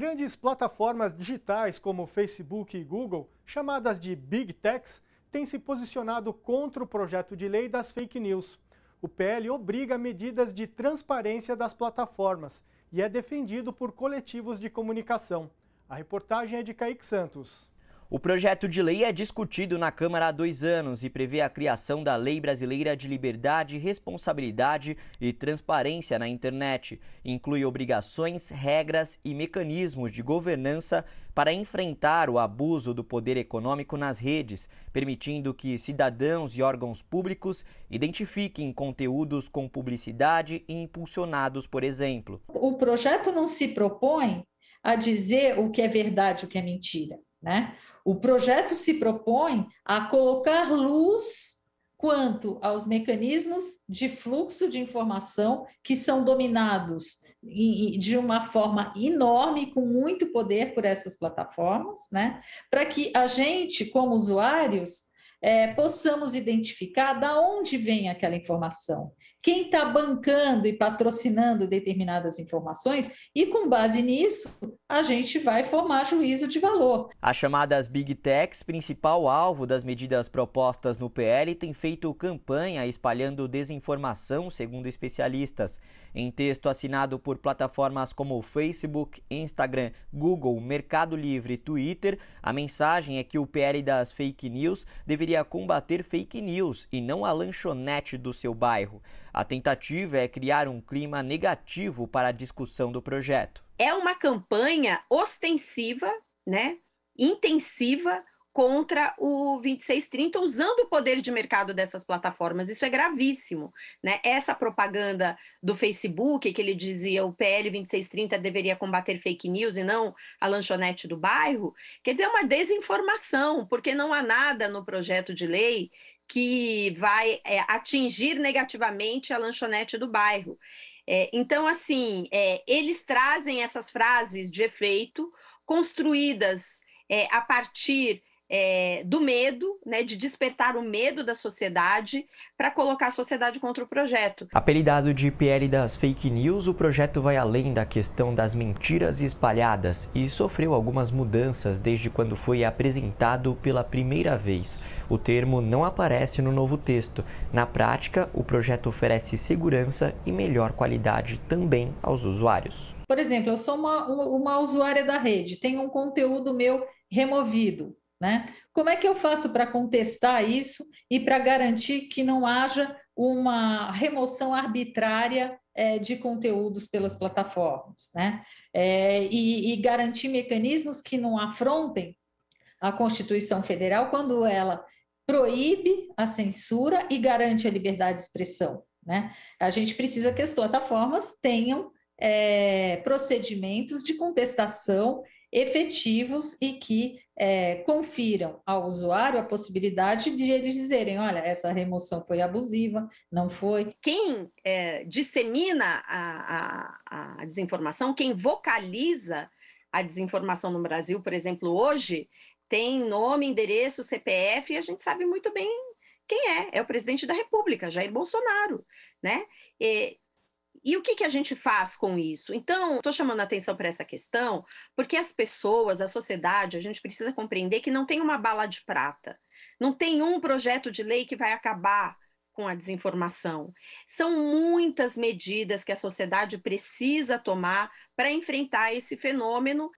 Grandes plataformas digitais como Facebook e Google, chamadas de Big Techs, têm se posicionado contra o projeto de lei das fake news. O PL obriga medidas de transparência das plataformas e é defendido por coletivos de comunicação. A reportagem é de Kaique Santos. O projeto de lei é discutido na Câmara há dois anos e prevê a criação da Lei Brasileira de Liberdade, Responsabilidade e Transparência na Internet. Inclui obrigações, regras e mecanismos de governança para enfrentar o abuso do poder econômico nas redes, permitindo que cidadãos e órgãos públicos identifiquem conteúdos com publicidade e impulsionados, por exemplo. O projeto não se propõe a dizer o que é verdade e o que é mentira né? O projeto se propõe a colocar luz quanto aos mecanismos de fluxo de informação que são dominados de uma forma enorme, com muito poder por essas plataformas, né? para que a gente, como usuários, é, possamos identificar da onde vem aquela informação, quem está bancando e patrocinando determinadas informações, e com base nisso, a gente vai formar juízo de valor. As chamadas Big Techs, principal alvo das medidas propostas no PL, têm feito campanha espalhando desinformação, segundo especialistas. Em texto assinado por plataformas como Facebook, Instagram, Google, Mercado Livre e Twitter, a mensagem é que o PL das fake news deveria deveria combater fake news e não a lanchonete do seu bairro. A tentativa é criar um clima negativo para a discussão do projeto. É uma campanha ostensiva, né? Intensiva contra o 2630 usando o poder de mercado dessas plataformas. Isso é gravíssimo, né? Essa propaganda do Facebook que ele dizia o PL 2630 deveria combater fake news e não a lanchonete do bairro, quer dizer, é uma desinformação, porque não há nada no projeto de lei que vai é, atingir negativamente a lanchonete do bairro. É, então, assim, é, eles trazem essas frases de efeito construídas é, a partir é, do medo, né, de despertar o medo da sociedade para colocar a sociedade contra o projeto. Apelidado de PL das Fake News, o projeto vai além da questão das mentiras espalhadas e sofreu algumas mudanças desde quando foi apresentado pela primeira vez. O termo não aparece no novo texto. Na prática, o projeto oferece segurança e melhor qualidade também aos usuários. Por exemplo, eu sou uma, uma usuária da rede, tenho um conteúdo meu removido né? Como é que eu faço para contestar isso e para garantir que não haja uma remoção arbitrária é, de conteúdos pelas plataformas? Né? É, e, e garantir mecanismos que não afrontem a Constituição Federal quando ela proíbe a censura e garante a liberdade de expressão. Né? A gente precisa que as plataformas tenham é, procedimentos de contestação efetivos e que é, confiram ao usuário a possibilidade de eles dizerem, olha, essa remoção foi abusiva, não foi. Quem é, dissemina a, a, a desinformação, quem vocaliza a desinformação no Brasil, por exemplo, hoje, tem nome, endereço, CPF, e a gente sabe muito bem quem é. É o presidente da República, Jair Bolsonaro, né? E, e o que, que a gente faz com isso? Então, estou chamando a atenção para essa questão, porque as pessoas, a sociedade, a gente precisa compreender que não tem uma bala de prata, não tem um projeto de lei que vai acabar com a desinformação. São muitas medidas que a sociedade precisa tomar para enfrentar esse fenômeno.